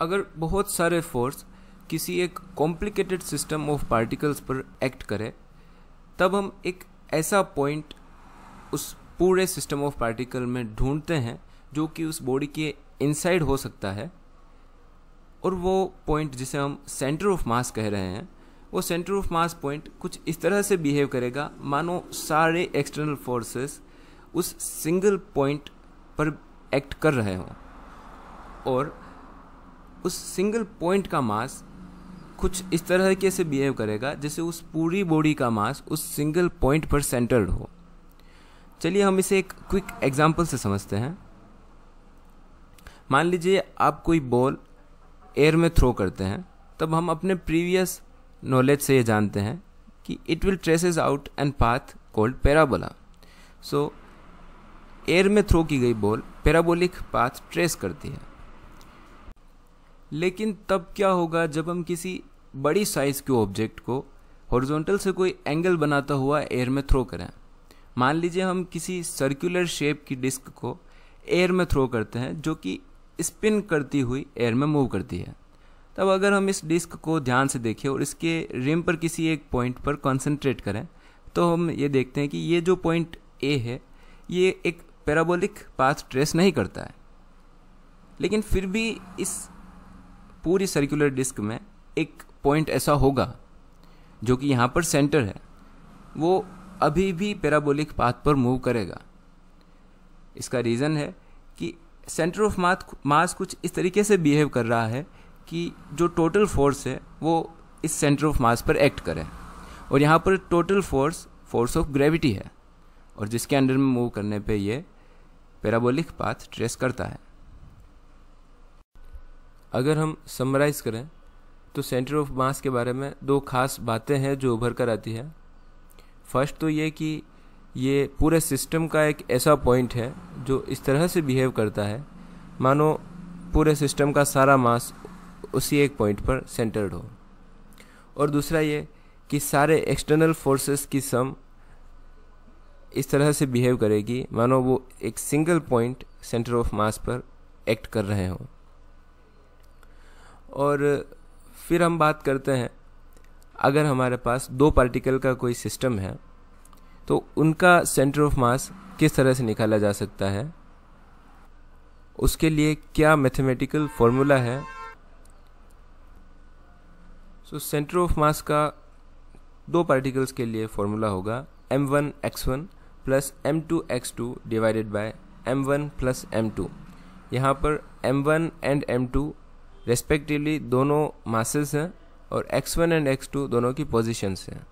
अगर बहुत सारे फोर्स किसी एक कॉम्प्लिकेटेड सिस्टम ऑफ पार्टिकल्स पर एक्ट करे तब हम एक ऐसा पॉइंट उस पूरे सिस्टम ऑफ पार्टिकल में ढूंढते हैं जो कि उस बॉडी के इनसाइड हो सकता है और वो पॉइंट जिसे हम सेंटर ऑफ मास कह रहे हैं वो सेंटर ऑफ मास पॉइंट कुछ इस तरह से बिहेव करेगा मानो सारे एक्सटर्नल फोर्सेस उस सिंगल पॉइंट पर एक्ट कर रहे हों और उस सिंगल पॉइंट का मास कुछ इस तरह के से बिहेव करेगा जैसे उस पूरी बॉडी का मास उस सिंगल पॉइंट पर सेंटर्ड हो चलिए हम इसे एक क्विक एग्जाम्पल से समझते हैं मान लीजिए आप कोई बॉल एयर में थ्रो करते हैं तब हम अपने प्रीवियस नॉलेज से ये जानते हैं कि it will traces out and path called parabola so air में थ्रो की गई बॉल पैराबोलिक पाथ ट्रेस करती है लेकिन तब क्या होगा जब हम किसी बड़ी साइज़ के ऑब्जेक्ट को हॉरिजॉन्टल से कोई एंगल बनाता हुआ एयर में थ्रो करें मान लीजिए हम किसी सर्कुलर शेप की डिस्क को एयर में थ्रो करते हैं जो कि स्पिन करती हुई एयर में मूव करती है तब अगर हम इस डिस्क को ध्यान से देखें और इसके रिम पर किसी एक पॉइंट पर कंसंट्रेट करें तो हम ये देखते हैं कि ये जो पॉइंट ए है ये एक पैराबोलिक पाथ ट्रेस नहीं करता है लेकिन फिर भी इस पूरी सर्कुलर डिस्क में एक पॉइंट ऐसा होगा जो कि यहाँ पर सेंटर है वो अभी भी पैराबोलिक पाथ पर मूव करेगा इसका रीज़न है कि सेंटर ऑफ माथ मास कुछ इस तरीके से बिहेव कर रहा है कि जो टोटल फोर्स है वो इस सेंटर ऑफ मास पर एक्ट करे और यहाँ पर total force force of gravity है और जिसके अंडर में मूव करने पे ये पैराबोलिक पाथ ट्रेस करता है अगर हम समराइज़ करें तो सेंटर ऑफ मास के बारे में दो खास बातें हैं जो उभर कर आती है फर्स्ट तो ये कि ये पूरे सिस्टम का एक ऐसा पॉइंट है जो इस तरह से बिहेव करता है मानो पूरे सिस्टम का सारा मास उसी एक पॉइंट पर सेंटर्ड हो और दूसरा ये कि सारे एक्सटर्नल फोर्सेस की सम इस तरह से बिहेव करेगी मानो वो एक single point centre of mass पर एक्ट कर रहे हों और फिर हम बात करते हैं अगर हमारे पास दो पार्टिकल का कोई सिस्टम है तो उनका सेंटर ऑफ मास किस तरह से निकाला जा सकता है उसके लिए क्या मैथमेटिकल फॉर्मूला है सो सेंटर ऑफ मास का दो पार्टिकल्स के लिए फॉर्मूला होगा M one x one plus M two x two divided by M one plus M two यहाँ पर M one and M two respectively दोनों मासेस हैं और x1 एंड x2 दोनों की पोजीशंस हैं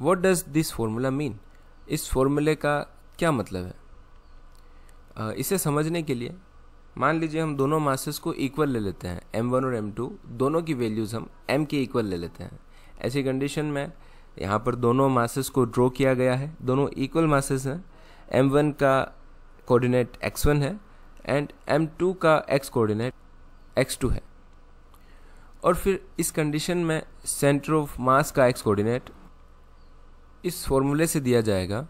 what does this formula mean इस फॉर्मूले का क्या मतलब है इसे समझने के लिए मान लीजिए हम दोनों मासेस को इक्वल ले लेते हैं m1 और m2 दोनों की वैल्यूज़ हम m के इक्वल ले लेते हैं ऐसी कंडीशन में यहाँ पर दोनों मासेस को ड्रॉ किया गया है दोनों इक्वल मासेस हैं एम वन का कोऑर्डिनेट एक्स वन है एंड एम टू का एक्स कोऑर्डिनेट एक्स टू है और फिर इस कंडीशन में सेंटर ऑफ मास का एक्स कोऑर्डिनेट इस फॉर्मूले से दिया जाएगा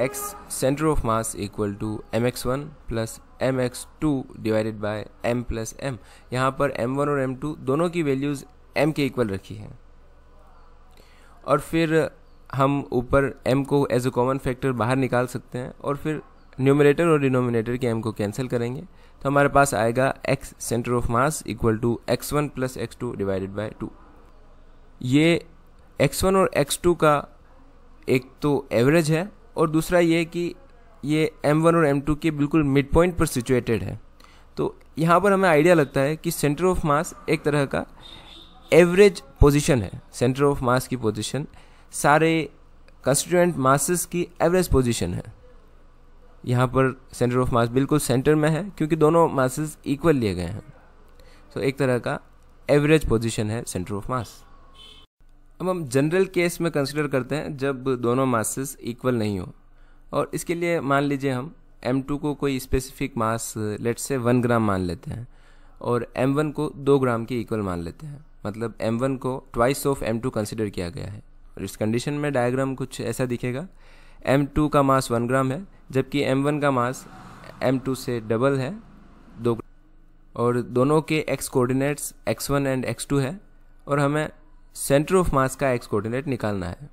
x centre of mass equal to M x one plus M x two divided by M plus M यहाँ पर एम वन और एम टू दोनों की वैल्यूज़ एम के इक्वल रखी है और फिर हम ऊपर m को एज अ कॉमन फैक्टर बाहर निकाल सकते हैं और फिर न्यूमिनेटर और डिनोमिनेटर के m को कैंसिल करेंगे तो हमारे पास आएगा x centre of mass equal to x one plus x two divided by two ये x1 और x2 का एक तो एवरेज है और दूसरा ये कि ये m1 और m2 के बिल्कुल मिड पॉइंट पर सिचुएटेड है तो यहाँ पर हमें आइडिया लगता है कि सेंटर ऑफ मास एक तरह का एवरेज पोजीशन है सेंटर ऑफ मास की पोजीशन सारे कंस्टिट्यूएंट मासेस की एवरेज पोजीशन है यहाँ पर सेंटर ऑफ मास बिल्कुल सेंटर में है क्योंकि दोनों मासेस इक्वल लिए गए हैं तो so, एक तरह का एवरेज पोजीशन है सेंटर ऑफ मास अब हम जनरल केस में कंसिडर करते हैं जब दोनों मासेस इक्वल नहीं हो और इसके लिए मान लीजिए हम M2 को कोई specific mass let's say one gram मान लेते हैं और M1 को दो ग्राम के इक्वल मान लेते हैं मतलब m1 को ट्वाइस ऑफ m2 कंसिडर किया गया है और इस कंडीशन में डायग्राम कुछ ऐसा दिखेगा m2 का मास वन ग्राम है जबकि m1 का मास m2 से डबल है दो और दोनों के x coordinates x1 and x2 है और हमें सेंटर ऑफ मास का एक्स कोऑर्डिनेट निकालना है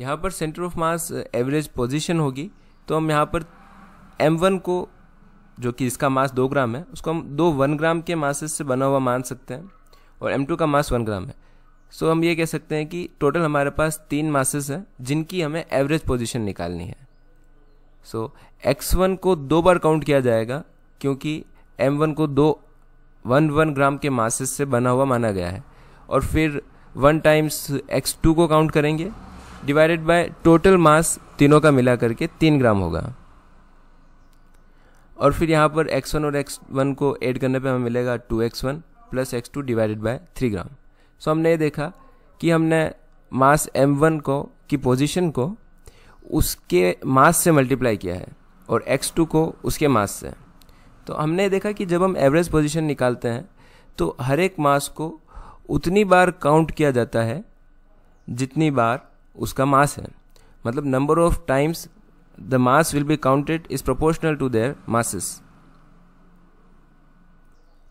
यहाँ पर centre of mass average position होगी तो हम यहाँ पर m1 को जो कि इसका मास दो ग्राम है उसको हम दो वन ग्राम के मासेस से बना हुआ मान सकते हैं और एम का मास वन ग्राम है सो हम ये कह सकते हैं कि टोटल हमारे पास तीन मासेस हैं जिनकी हमें एवरेज पोजीशन निकालनी है सो एक्स वन को दो बार काउंट किया जाएगा क्योंकि एम वन को दो वन वन ग्राम के मासेस से बना हुआ माना गया है और फिर वन टाइम्स एक्स टू को काउंट करेंगे डिवाइडेड बाय टोटल मास तीनों का मिला करके तीन ग्राम होगा और फिर यहाँ पर एक्स वन और एक्स वन को ऐड करने पे हमें मिलेगा two x one plus x two divided by three gram so हमने ये देखा कि हमने मास एम वन को की पोजीशन को उसके मास से मल्टीप्लाई किया है और एक्स टू को उसके मास से तो हमने देखा कि जब हम एवरेज पोजीशन निकालते हैं तो हर एक मास को उतनी बार काउंट किया जाता है जितनी बार उसका मास है मतलब number of times the mass will be counted is proportional to their masses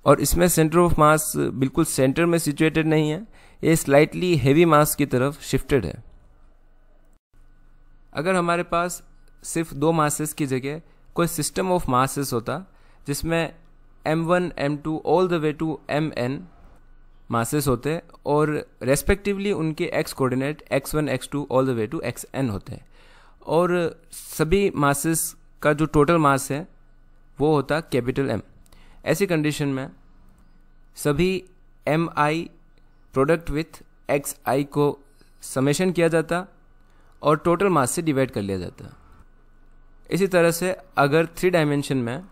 और इसमें सेंटर ऑफ मास बिल्कुल सेंटर में सिचुएटेड नहीं है ये स्लाइटली हैवी मास की तरफ शिफ्टेड है अगर हमारे पास सिर्फ दो मासेस की जगह कोई सिस्टम ऑफ मासेस होता जिसमें m1, m2 all the way to mn masses होते हैं और रेस्पेक्टिवली उनके x coordinate x1, x2 all the way to xn होते हैं और सभी मासेस का जो टोटल मास है वो होता कैपिटल M ऐसी कंडीशन में सभी M I product with x I को समेशन किया जाता और टोटल मास से डिवाइड कर लिया जाता इसी तरह से अगर थ्री डायमेंशन में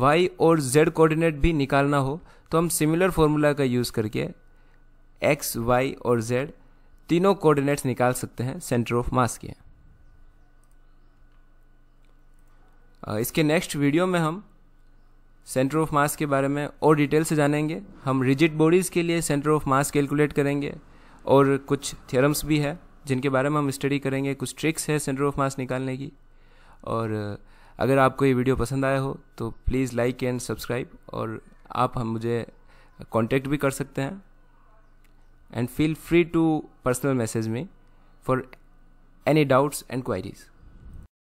वाई और जेड कोऑर्डिनेट भी निकालना हो तो हम सिमिलर फॉर्मूला का यूज़ करके एक्स वाई और जेड तीनों कोऑर्डिनेट्स निकाल सकते हैं सेंटर ऑफ मास के इसके नेक्स्ट वीडियो में हम सेंटर ऑफ मास के बारे में और डिटेल से जानेंगे हम रिजिड बॉडीज़ के लिए सेंटर ऑफ मास कैलकुलेट करेंगे और कुछ थियरम्स भी है जिनके बारे में हम स्टडी करेंगे कुछ ट्रिक्स है सेंटर ऑफ मास निकालने की और अगर आपको ये वीडियो पसंद आया हो तो प्लीज़ लाइक एंड सब्सक्राइब और आप हम मुझे कॉन्टैक्ट भी कर सकते हैं and feel free to personal message में for any doubts and queries